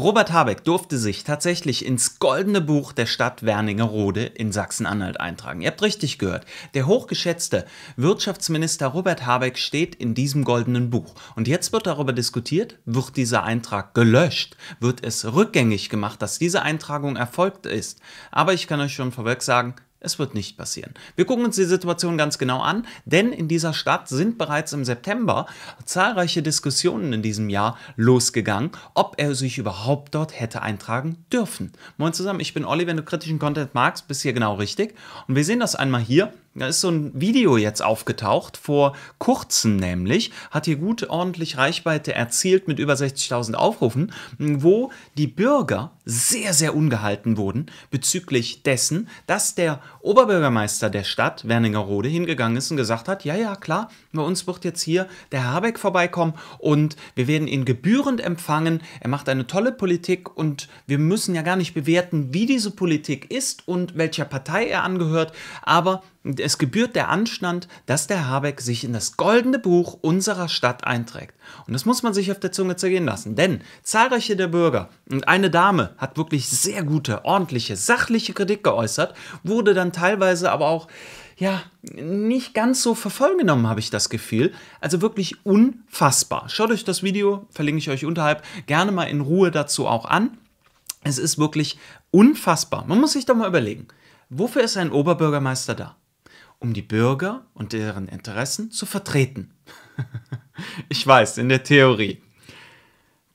Robert Habeck durfte sich tatsächlich ins Goldene Buch der Stadt Wernigerode in Sachsen-Anhalt eintragen. Ihr habt richtig gehört. Der hochgeschätzte Wirtschaftsminister Robert Habeck steht in diesem Goldenen Buch. Und jetzt wird darüber diskutiert, wird dieser Eintrag gelöscht? Wird es rückgängig gemacht, dass diese Eintragung erfolgt ist? Aber ich kann euch schon vorweg sagen, es wird nicht passieren. Wir gucken uns die Situation ganz genau an, denn in dieser Stadt sind bereits im September zahlreiche Diskussionen in diesem Jahr losgegangen, ob er sich überhaupt dort hätte eintragen dürfen. Moin zusammen, ich bin Olli, wenn du kritischen Content magst, bist hier genau richtig. Und wir sehen das einmal hier da ist so ein Video jetzt aufgetaucht, vor kurzem nämlich, hat hier gut ordentlich Reichweite erzielt mit über 60.000 Aufrufen, wo die Bürger sehr, sehr ungehalten wurden bezüglich dessen, dass der Oberbürgermeister der Stadt Werningerode hingegangen ist und gesagt hat, ja, ja, klar, bei uns wird jetzt hier der Herr Habeck vorbeikommen und wir werden ihn gebührend empfangen, er macht eine tolle Politik und wir müssen ja gar nicht bewerten, wie diese Politik ist und welcher Partei er angehört, aber es gebührt der Anstand, dass der Habeck sich in das goldene Buch unserer Stadt einträgt. Und das muss man sich auf der Zunge zergehen lassen, denn zahlreiche der Bürger und eine Dame hat wirklich sehr gute, ordentliche, sachliche Kritik geäußert, wurde dann teilweise aber auch ja, nicht ganz so vervollgenommen, habe ich das Gefühl. Also wirklich unfassbar. Schaut euch das Video, verlinke ich euch unterhalb, gerne mal in Ruhe dazu auch an. Es ist wirklich unfassbar. Man muss sich doch mal überlegen, wofür ist ein Oberbürgermeister da? um die Bürger und deren Interessen zu vertreten. ich weiß, in der Theorie.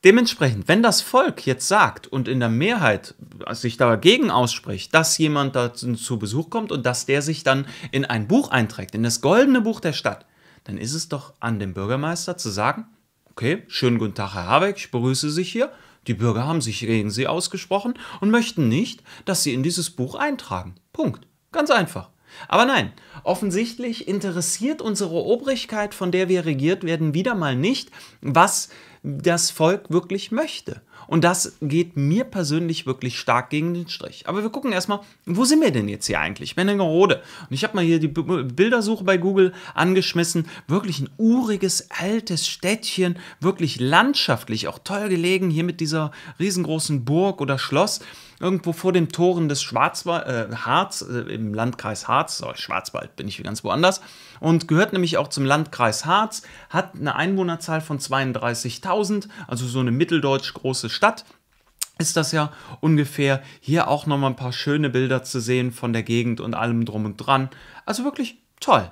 Dementsprechend, wenn das Volk jetzt sagt und in der Mehrheit sich dagegen ausspricht, dass jemand da zu Besuch kommt und dass der sich dann in ein Buch einträgt, in das goldene Buch der Stadt, dann ist es doch an dem Bürgermeister zu sagen, okay, schönen guten Tag, Herr Habeck, ich begrüße Sie hier. Die Bürger haben sich gegen Sie ausgesprochen und möchten nicht, dass Sie in dieses Buch eintragen. Punkt. Ganz einfach. Aber nein, offensichtlich interessiert unsere Obrigkeit, von der wir regiert werden, wieder mal nicht, was das Volk wirklich möchte. Und das geht mir persönlich wirklich stark gegen den Strich. Aber wir gucken erstmal, wo sind wir denn jetzt hier eigentlich? Menningerode. Und ich habe mal hier die Bildersuche bei Google angeschmissen. Wirklich ein uriges, altes Städtchen, wirklich landschaftlich auch toll gelegen, hier mit dieser riesengroßen Burg oder Schloss irgendwo vor den Toren des Schwarzwald, äh, Harz, äh, im Landkreis Harz, sorry, Schwarzwald bin ich ganz woanders, und gehört nämlich auch zum Landkreis Harz, hat eine Einwohnerzahl von 32.000, also so eine mitteldeutsch große Stadt ist das ja ungefähr. Hier auch nochmal ein paar schöne Bilder zu sehen von der Gegend und allem drum und dran. Also wirklich toll.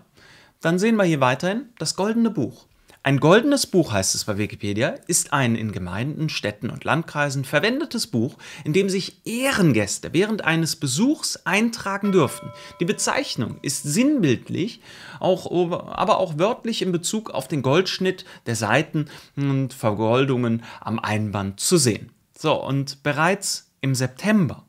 Dann sehen wir hier weiterhin das goldene Buch. Ein goldenes Buch, heißt es bei Wikipedia, ist ein in Gemeinden, Städten und Landkreisen verwendetes Buch, in dem sich Ehrengäste während eines Besuchs eintragen dürften. Die Bezeichnung ist sinnbildlich, auch, aber auch wörtlich in Bezug auf den Goldschnitt der Seiten und Vergoldungen am Einband zu sehen. So, und bereits im September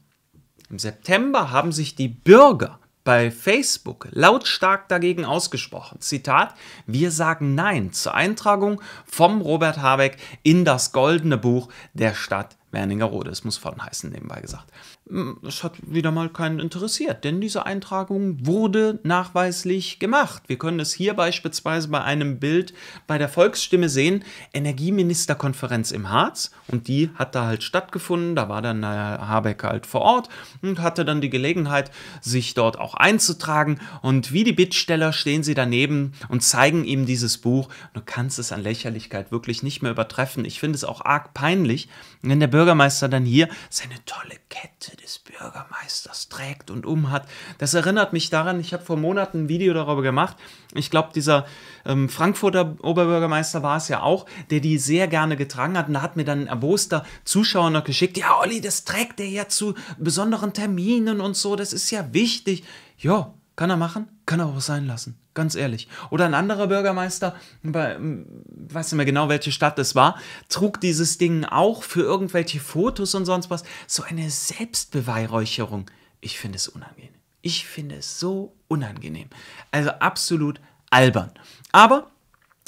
im September haben sich die Bürger bei Facebook lautstark dagegen ausgesprochen. Zitat, wir sagen Nein zur Eintragung vom Robert Habeck in das goldene Buch der Stadt Wernigerode, es muss Volln heißen, nebenbei gesagt. Hm, es hat wieder mal keinen interessiert, denn diese Eintragung wurde nachweislich gemacht. Wir können es hier beispielsweise bei einem Bild bei der Volksstimme sehen, Energieministerkonferenz im Harz und die hat da halt stattgefunden, da war dann Herr äh, Habeck halt vor Ort und hatte dann die Gelegenheit, sich dort auch einzutragen und wie die Bittsteller stehen sie daneben und zeigen ihm dieses Buch. Du kannst es an Lächerlichkeit wirklich nicht mehr übertreffen. Ich finde es auch arg peinlich, wenn der Bürger Bürgermeister dann hier seine tolle Kette des Bürgermeisters trägt und umhat. Das erinnert mich daran, ich habe vor Monaten ein Video darüber gemacht. Ich glaube, dieser ähm, Frankfurter Oberbürgermeister war es ja auch, der die sehr gerne getragen hat. Und da hat mir dann ein erboster Zuschauer noch geschickt, ja Olli, das trägt er ja zu besonderen Terminen und so, das ist ja wichtig. Ja, kann er machen, kann er auch sein lassen, ganz ehrlich. Oder ein anderer Bürgermeister, bei, hm, weiß nicht mehr genau, welche Stadt es war, trug dieses Ding auch für irgendwelche Fotos und sonst was. So eine Selbstbeweihräucherung. Ich finde es unangenehm. Ich finde es so unangenehm. Also absolut albern. Aber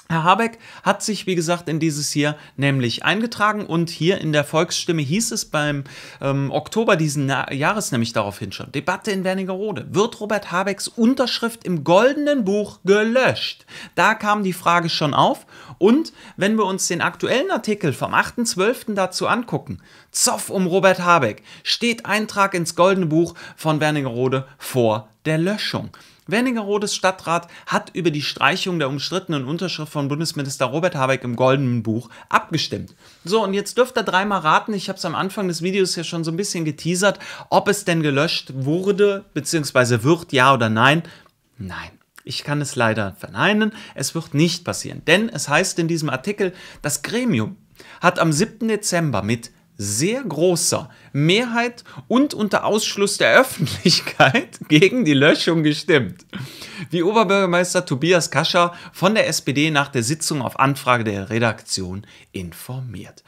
Herr Habeck hat sich, wie gesagt, in dieses hier nämlich eingetragen und hier in der Volksstimme hieß es beim ähm, Oktober diesen Na Jahres nämlich daraufhin schon, Debatte in Wernigerode, wird Robert Habecks Unterschrift im goldenen Buch gelöscht? Da kam die Frage schon auf und wenn wir uns den aktuellen Artikel vom 8.12. dazu angucken, Zoff um Robert Habeck steht Eintrag ins Goldene Buch von Wernigerode vor der Löschung. Wernigerodes Stadtrat hat über die Streichung der umstrittenen Unterschrift von Bundesminister Robert Habeck im Goldenen Buch abgestimmt. So, und jetzt dürft ihr dreimal raten, ich habe es am Anfang des Videos ja schon so ein bisschen geteasert, ob es denn gelöscht wurde, beziehungsweise wird, ja oder nein. Nein. Ich kann es leider verneinen, es wird nicht passieren, denn es heißt in diesem Artikel, das Gremium hat am 7. Dezember mit sehr großer Mehrheit und unter Ausschluss der Öffentlichkeit gegen die Löschung gestimmt. Wie Oberbürgermeister Tobias Kascher von der SPD nach der Sitzung auf Anfrage der Redaktion informiert.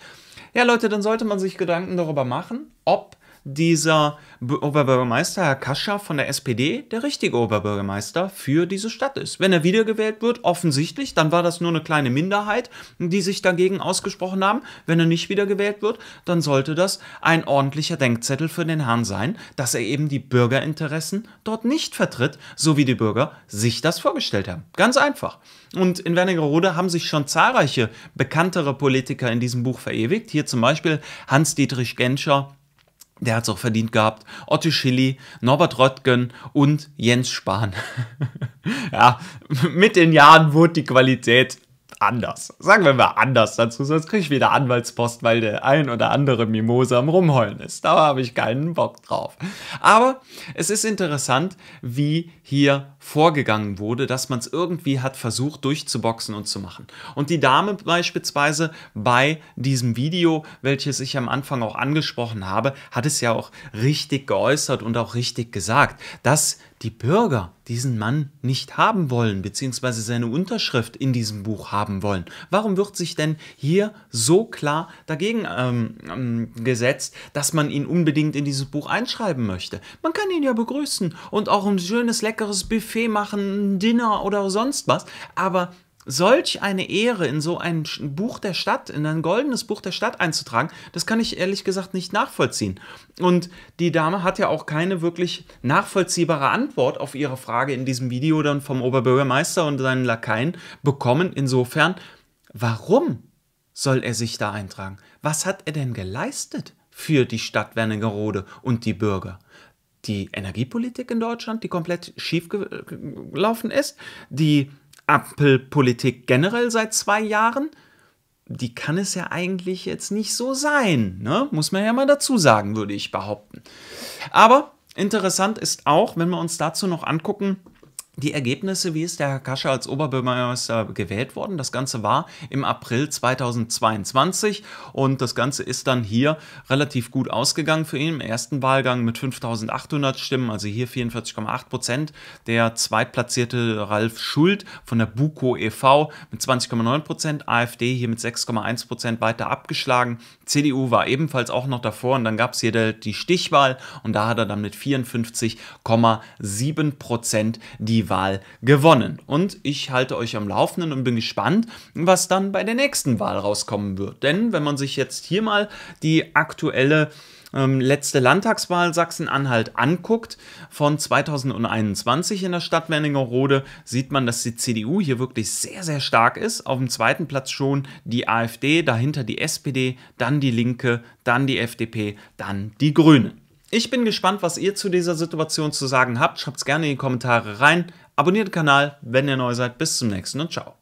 Ja, Leute, dann sollte man sich Gedanken darüber machen, ob dieser Oberbürgermeister, Herr Kascha von der SPD, der richtige Oberbürgermeister für diese Stadt ist. Wenn er wiedergewählt wird, offensichtlich, dann war das nur eine kleine Minderheit, die sich dagegen ausgesprochen haben. Wenn er nicht wiedergewählt wird, dann sollte das ein ordentlicher Denkzettel für den Herrn sein, dass er eben die Bürgerinteressen dort nicht vertritt, so wie die Bürger sich das vorgestellt haben. Ganz einfach. Und in Wernigerode haben sich schon zahlreiche bekanntere Politiker in diesem Buch verewigt. Hier zum Beispiel Hans-Dietrich Genscher, der hat es auch verdient gehabt. Otto Schilly, Norbert Röttgen und Jens Spahn. ja, mit den Jahren wurde die Qualität anders. Sagen wir mal anders dazu, sonst kriege ich wieder Anwaltspost, weil der ein oder andere Mimose am Rumheulen ist. Da habe ich keinen Bock drauf. Aber es ist interessant, wie hier vorgegangen wurde, dass man es irgendwie hat versucht durchzuboxen und zu machen. Und die Dame beispielsweise bei diesem Video, welches ich am Anfang auch angesprochen habe, hat es ja auch richtig geäußert und auch richtig gesagt, dass die Bürger diesen Mann nicht haben wollen, beziehungsweise seine Unterschrift in diesem Buch haben wollen. Warum wird sich denn hier so klar dagegen ähm, ähm gesetzt, dass man ihn unbedingt in dieses Buch einschreiben möchte? Man kann ihn ja begrüßen und auch ein schönes Leck leckeres Buffet machen, ein Dinner oder sonst was. Aber solch eine Ehre in so ein Buch der Stadt, in ein goldenes Buch der Stadt einzutragen, das kann ich ehrlich gesagt nicht nachvollziehen. Und die Dame hat ja auch keine wirklich nachvollziehbare Antwort auf ihre Frage in diesem Video dann vom Oberbürgermeister und seinen Lakaien bekommen. Insofern, warum soll er sich da eintragen? Was hat er denn geleistet für die Stadt Wernigerode und die Bürger? die Energiepolitik in Deutschland, die komplett schief gelaufen ist, die Ampelpolitik generell seit zwei Jahren, die kann es ja eigentlich jetzt nicht so sein, ne? muss man ja mal dazu sagen, würde ich behaupten. Aber interessant ist auch, wenn wir uns dazu noch angucken, die Ergebnisse, wie ist der Herr Kascher als Oberbürgermeister gewählt worden? Das Ganze war im April 2022 und das Ganze ist dann hier relativ gut ausgegangen für ihn. Im ersten Wahlgang mit 5.800 Stimmen, also hier 44,8 Prozent. Der zweitplatzierte Ralf Schuld von der Buko e.V. mit 20,9 Prozent, AfD hier mit 6,1 Prozent weiter abgeschlagen. CDU war ebenfalls auch noch davor und dann gab es hier die Stichwahl und da hat er dann mit 54,7 Prozent die Wahl gewonnen. Und ich halte euch am Laufenden und bin gespannt, was dann bei der nächsten Wahl rauskommen wird. Denn wenn man sich jetzt hier mal die aktuelle ähm, letzte Landtagswahl Sachsen-Anhalt anguckt, von 2021 in der Stadt Wernigerode, sieht man, dass die CDU hier wirklich sehr, sehr stark ist. Auf dem zweiten Platz schon die AfD, dahinter die SPD, dann die Linke, dann die FDP, dann die Grünen. Ich bin gespannt, was ihr zu dieser Situation zu sagen habt. Schreibt es gerne in die Kommentare rein. Abonniert den Kanal, wenn ihr neu seid. Bis zum nächsten und ciao.